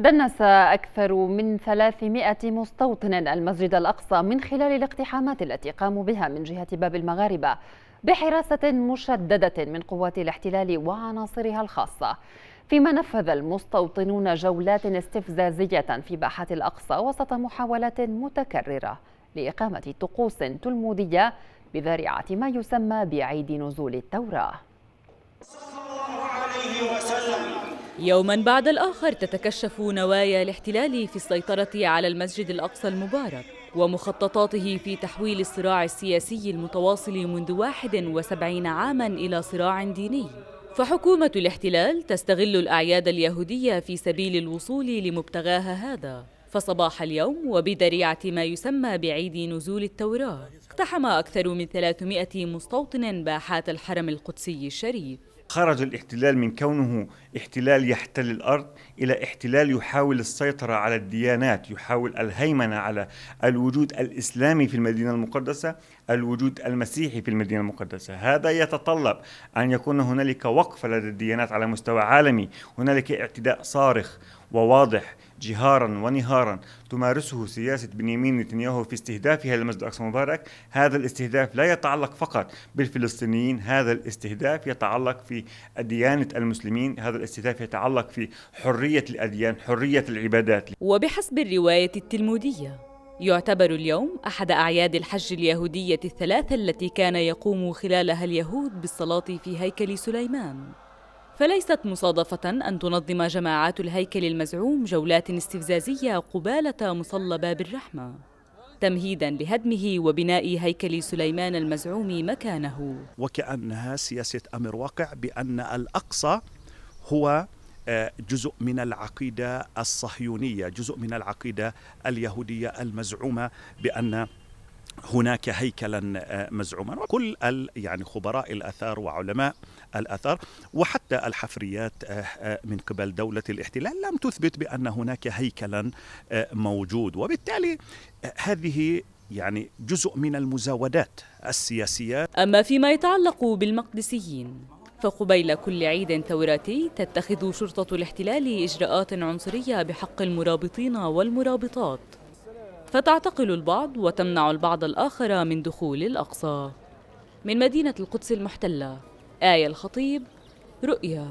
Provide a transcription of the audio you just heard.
دنس أكثر من 300 مستوطن المسجد الأقصى من خلال الاقتحامات التي قاموا بها من جهة باب المغاربة بحراسة مشددة من قوات الاحتلال وعناصرها الخاصة فيما نفذ المستوطنون جولات استفزازية في باحة الأقصى وسط محاولات متكررة لإقامة طقوس تلمودية بذريعة ما يسمى بعيد نزول التوراة يوما بعد الآخر تتكشف نوايا الاحتلال في السيطرة على المسجد الأقصى المبارك ومخططاته في تحويل الصراع السياسي المتواصل منذ 71 عاما إلى صراع ديني فحكومة الاحتلال تستغل الأعياد اليهودية في سبيل الوصول لمبتغاها هذا فصباح اليوم وبذريعة ما يسمى بعيد نزول التوراة اقتحم أكثر من 300 مستوطن باحات الحرم القدسي الشريف خرج الاحتلال من كونه احتلال يحتل الارض الى احتلال يحاول السيطره على الديانات، يحاول الهيمنه على الوجود الاسلامي في المدينه المقدسه، الوجود المسيحي في المدينه المقدسه، هذا يتطلب ان يكون هنالك وقفه لدى الديانات على مستوى عالمي، هنالك اعتداء صارخ وواضح جهارا ونهارا تمارسه سياسة بنيامين نتنياهو في استهدافها للمسجد الأقصى المبارك هذا الاستهداف لا يتعلق فقط بالفلسطينيين هذا الاستهداف يتعلق في أديانة المسلمين هذا الاستهداف يتعلق في حرية الأديان حرية العبادات وبحسب الرواية التلمودية يعتبر اليوم أحد أعياد الحج اليهودية الثلاثة التي كان يقوم خلالها اليهود بالصلاة في هيكل سليمان فليست مصادفة أن تنظم جماعات الهيكل المزعوم جولات استفزازية قبالة مصلى باب الرحمة تمهيدا لهدمه وبناء هيكل سليمان المزعوم مكانه وكأنها سياسة أمر واقع بأن الأقصى هو آه، جزء من العقيدة الصهيونية جزء من العقيدة اليهودية المزعومة بأن هناك هيكلا آه، مزعوما وكل يعني خبراء الاثار وعلماء الاثار وحتى الحفريات آه، آه، من قبل دوله الاحتلال لم تثبت بان هناك هيكلا موجود وبالتالي هذه يعني جزء من المزاودات السياسيه اما فيما يتعلق بالمقدسيين فقبيل كل عيد ثوراتي تتخذ شرطه الاحتلال اجراءات عنصريه بحق المرابطين والمرابطات فتعتقل البعض وتمنع البعض الآخر من دخول الأقصى من مدينة القدس المحتلة آية الخطيب رؤيا